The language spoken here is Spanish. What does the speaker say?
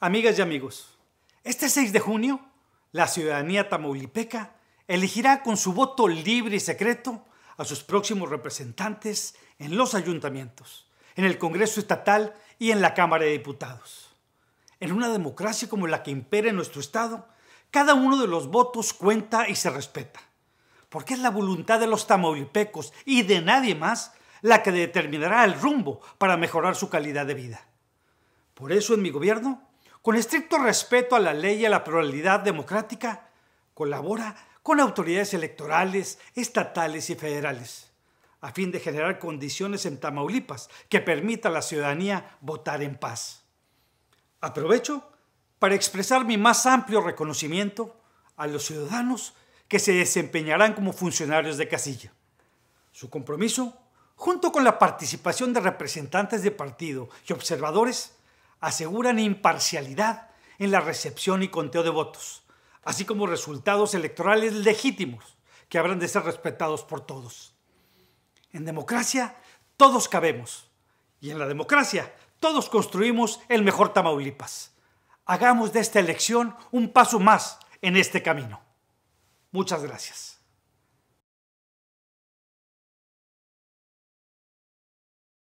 Amigas y amigos, este 6 de junio, la ciudadanía tamaulipeca elegirá con su voto libre y secreto a sus próximos representantes en los ayuntamientos, en el Congreso Estatal y en la Cámara de Diputados. En una democracia como la que impera en nuestro Estado, cada uno de los votos cuenta y se respeta, porque es la voluntad de los tamaulipecos y de nadie más la que determinará el rumbo para mejorar su calidad de vida. Por eso en mi gobierno con estricto respeto a la ley y a la pluralidad democrática, colabora con autoridades electorales, estatales y federales, a fin de generar condiciones en Tamaulipas que permita a la ciudadanía votar en paz. Aprovecho para expresar mi más amplio reconocimiento a los ciudadanos que se desempeñarán como funcionarios de casilla. Su compromiso, junto con la participación de representantes de partido y observadores, aseguran imparcialidad en la recepción y conteo de votos, así como resultados electorales legítimos que habrán de ser respetados por todos. En democracia todos cabemos y en la democracia todos construimos el mejor Tamaulipas. Hagamos de esta elección un paso más en este camino. Muchas gracias.